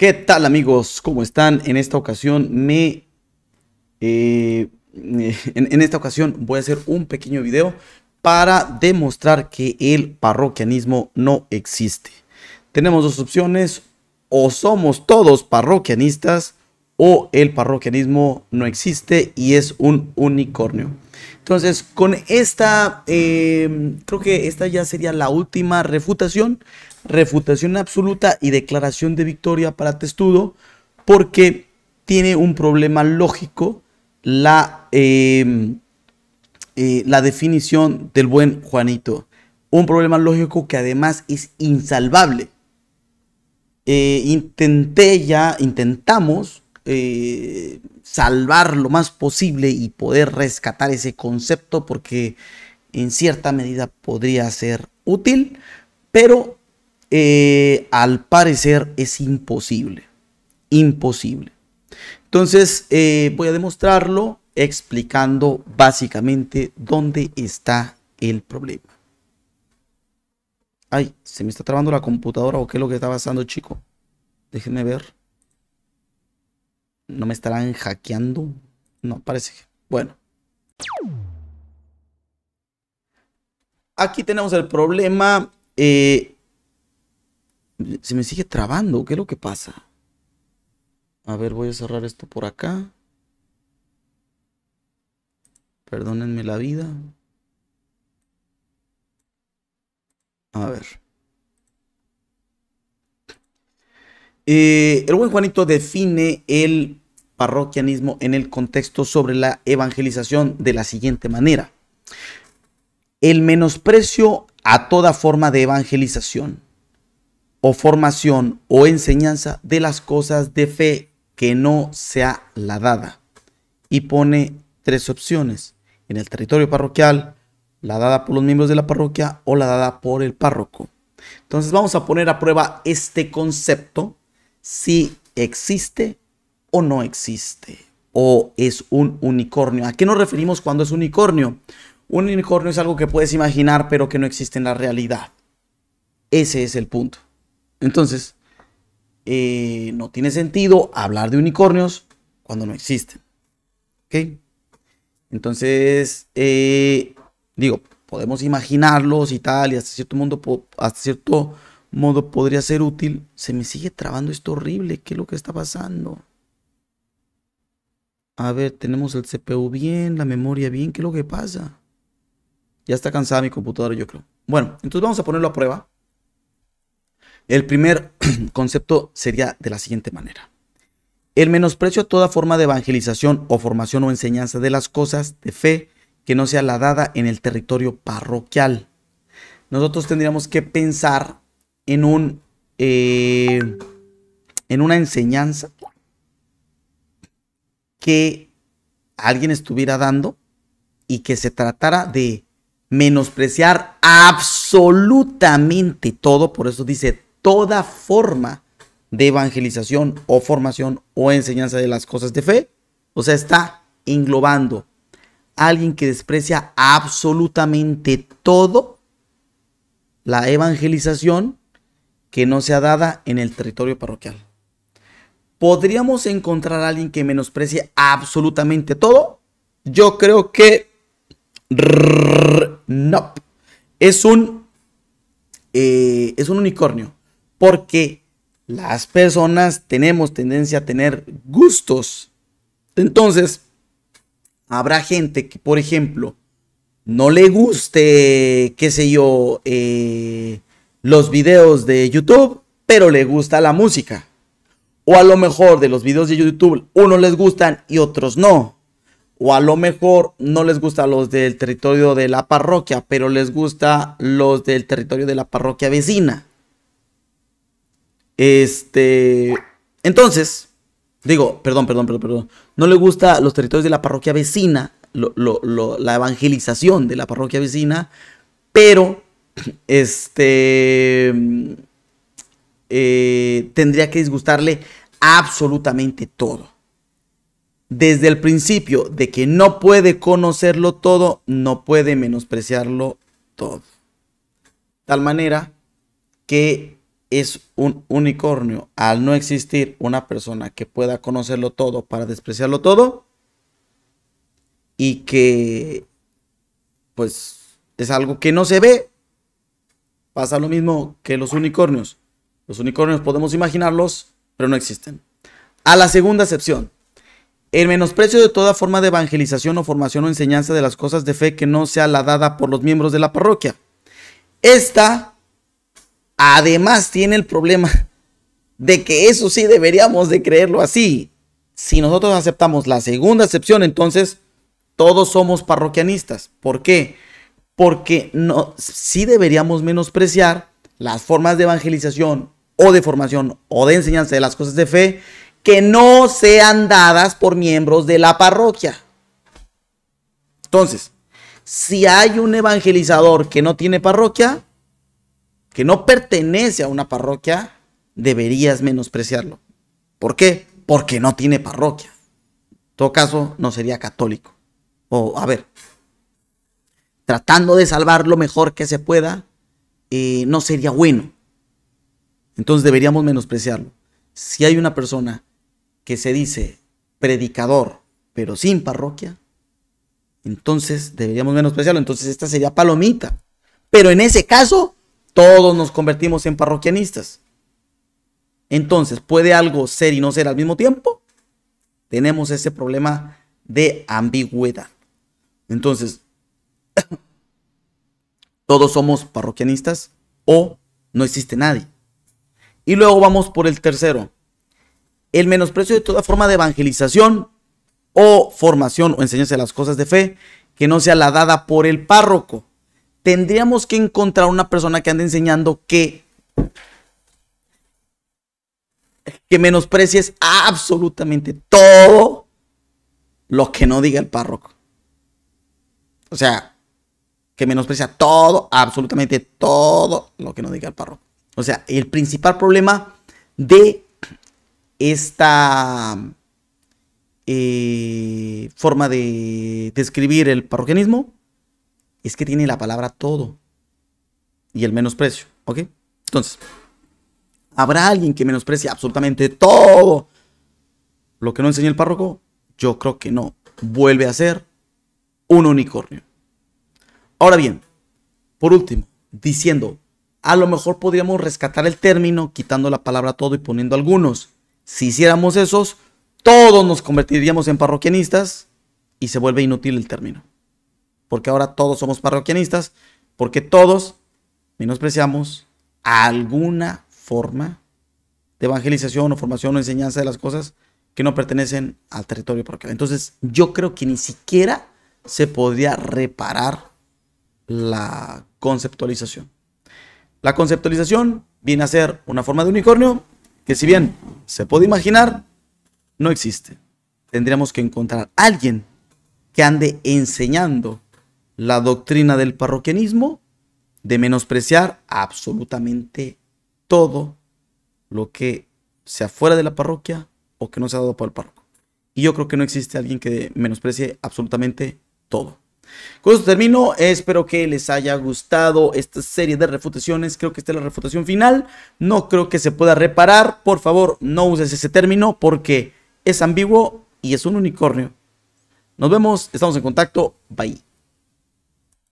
¿Qué tal amigos? ¿Cómo están? En esta ocasión me... Eh, en, esta ocasión voy a hacer un pequeño video para demostrar que el parroquianismo no existe. Tenemos dos opciones, o somos todos parroquianistas o el parroquianismo no existe y es un unicornio. Entonces, con esta, eh, creo que esta ya sería la última refutación refutación absoluta y declaración de victoria para Testudo porque tiene un problema lógico la, em, eh, la definición del buen Juanito. Un problema lógico que además es insalvable. Eh, intenté ya, intentamos eh, salvar lo más posible y poder rescatar ese concepto porque en cierta medida podría ser útil, pero eh, al parecer es imposible. Imposible. Entonces eh, voy a demostrarlo explicando básicamente dónde está el problema. Ay, se me está trabando la computadora o qué es lo que está pasando, chico. Déjenme ver. ¿No me estarán hackeando? No, parece que... Bueno. Aquí tenemos el problema. Eh, se me sigue trabando. ¿Qué es lo que pasa? A ver, voy a cerrar esto por acá. Perdónenme la vida. A ver. Eh, el buen Juanito define el parroquianismo en el contexto sobre la evangelización de la siguiente manera. El menosprecio a toda forma de evangelización o formación o enseñanza de las cosas de fe que no sea la dada. Y pone tres opciones. En el territorio parroquial, la dada por los miembros de la parroquia o la dada por el párroco. Entonces vamos a poner a prueba este concepto, si existe o no existe, o es un unicornio. ¿A qué nos referimos cuando es unicornio? Un unicornio es algo que puedes imaginar pero que no existe en la realidad. Ese es el punto. Entonces, eh, no tiene sentido hablar de unicornios cuando no existen. ¿Ok? Entonces, eh, digo, podemos imaginarlos y tal, y cierto, hasta cierto modo podría ser útil. Se me sigue trabando esto horrible. ¿Qué es lo que está pasando? A ver, tenemos el CPU bien, la memoria bien. ¿Qué es lo que pasa? Ya está cansada mi computadora, yo creo. Bueno, entonces vamos a ponerlo a prueba. El primer concepto sería de la siguiente manera. El menosprecio a toda forma de evangelización o formación o enseñanza de las cosas de fe que no sea la dada en el territorio parroquial. Nosotros tendríamos que pensar en un eh, en una enseñanza que alguien estuviera dando y que se tratara de menospreciar absolutamente todo, por eso dice toda forma de evangelización o formación o enseñanza de las cosas de fe. O sea, está englobando a alguien que desprecia absolutamente todo la evangelización que no sea dada en el territorio parroquial. ¿Podríamos encontrar a alguien que menosprecie absolutamente todo? Yo creo que no. Es un eh, es un unicornio porque las personas tenemos tendencia a tener gustos. Entonces, habrá gente que, por ejemplo, no le guste, qué sé yo, eh, los videos de YouTube, pero le gusta la música. O a lo mejor de los videos de YouTube, unos les gustan y otros no. O a lo mejor no les gusta los del territorio de la parroquia, pero les gusta los del territorio de la parroquia vecina. Este. Entonces, digo, perdón, perdón, perdón, perdón. No le gusta los territorios de la parroquia vecina, lo, lo, la evangelización de la parroquia vecina, pero este. Eh, tendría que disgustarle absolutamente todo. Desde el principio de que no puede conocerlo todo, no puede menospreciarlo todo. Tal manera que es un unicornio. Al no existir una persona que pueda conocerlo todo para despreciarlo todo y que pues es algo que no se ve, pasa lo mismo que los unicornios. Los unicornios podemos imaginarlos, pero no existen. A la segunda excepción. El menosprecio de toda forma de evangelización o formación o enseñanza de las cosas de fe que no sea la dada por los miembros de la parroquia. Esta Además tiene el problema de que eso sí deberíamos de creerlo así. Si nosotros aceptamos la segunda excepción, entonces todos somos parroquianistas. ¿Por qué? Porque no, sí deberíamos menospreciar las formas de evangelización o de formación o de enseñanza de las cosas de fe que no sean dadas por miembros de la parroquia. Entonces, si hay un evangelizador que no tiene parroquia, que no pertenece a una parroquia, deberías menospreciarlo. ¿Por qué? Porque no tiene parroquia. En todo caso, no sería católico. O, a ver, tratando de salvar lo mejor que se pueda, eh, no sería bueno. Entonces deberíamos menospreciarlo. Si hay una persona que se dice predicador, pero sin parroquia, entonces deberíamos menospreciarlo. Entonces esta sería palomita. Pero en ese caso, todos nos convertimos en parroquianistas. Entonces, ¿puede algo ser y no ser al mismo tiempo? Tenemos ese problema de ambigüedad. Entonces, todos somos parroquianistas o no existe nadie. Y luego vamos por el tercero. El menosprecio de toda forma de evangelización o formación o enseñanza de las cosas de fe que no sea la dada por el párroco tendríamos que encontrar una persona que ande enseñando que que menosprecies absolutamente todo lo que no diga el párroco. O sea, que menosprecia todo, absolutamente todo lo que no diga el párroco. O sea, el principal problema de esta eh, forma de describir el parroquianismo es que tiene la palabra todo y el menosprecio, ¿ok? Entonces, ¿habrá alguien que menosprecie absolutamente todo lo que no enseña el párroco? Yo creo que no. Vuelve a ser un unicornio. Ahora bien, por último, diciendo, a lo mejor podríamos rescatar el término quitando la palabra todo y poniendo algunos. Si hiciéramos esos, todos nos convertiríamos en parroquianistas y se vuelve inútil el término porque ahora todos somos parroquianistas, porque todos menospreciamos alguna forma de evangelización o formación o enseñanza de las cosas que no pertenecen al territorio parroquial. Entonces, yo creo que ni siquiera se podría reparar la conceptualización. La conceptualización viene a ser una forma de unicornio que si bien se puede imaginar, no existe. Tendríamos que encontrar a alguien que ande enseñando la doctrina del parroquianismo de menospreciar absolutamente todo lo que sea fuera de la parroquia o que no sea dado por el párroco. Y yo creo que no existe alguien que menosprecie absolutamente todo. Con esto termino, espero que les haya gustado esta serie de refutaciones, creo que esta es la refutación final, no creo que se pueda reparar, por favor no uses ese término porque es ambiguo y es un unicornio. Nos vemos, estamos en contacto, bye.